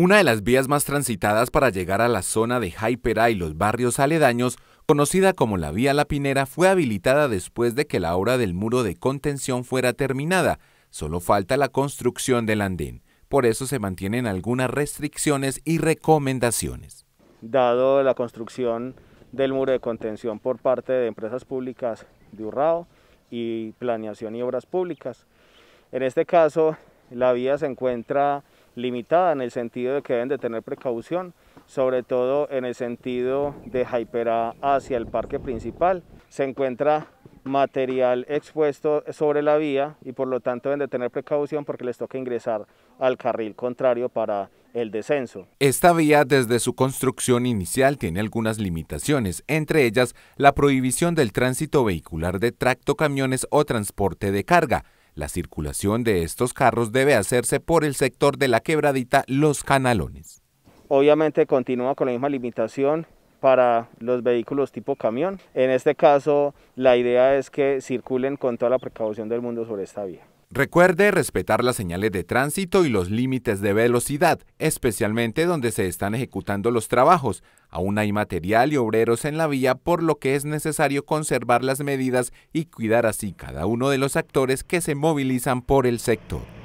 Una de las vías más transitadas para llegar a la zona de Hypera y los barrios aledaños, conocida como la Vía La Pinera, fue habilitada después de que la obra del muro de contención fuera terminada. Solo falta la construcción del andén. Por eso se mantienen algunas restricciones y recomendaciones. Dado la construcción del muro de contención por parte de empresas públicas de Urrao y Planeación y Obras Públicas. En este caso, la vía se encuentra limitada en el sentido de que deben de tener precaución, sobre todo en el sentido de Jaipera hacia el parque principal. Se encuentra material expuesto sobre la vía y por lo tanto deben de tener precaución porque les toca ingresar al carril contrario para el descenso. Esta vía desde su construcción inicial tiene algunas limitaciones, entre ellas la prohibición del tránsito vehicular de tracto, camiones o transporte de carga, la circulación de estos carros debe hacerse por el sector de la quebradita Los Canalones. Obviamente continúa con la misma limitación para los vehículos tipo camión. En este caso, la idea es que circulen con toda la precaución del mundo sobre esta vía. Recuerde respetar las señales de tránsito y los límites de velocidad, especialmente donde se están ejecutando los trabajos. Aún hay material y obreros en la vía, por lo que es necesario conservar las medidas y cuidar así cada uno de los actores que se movilizan por el sector.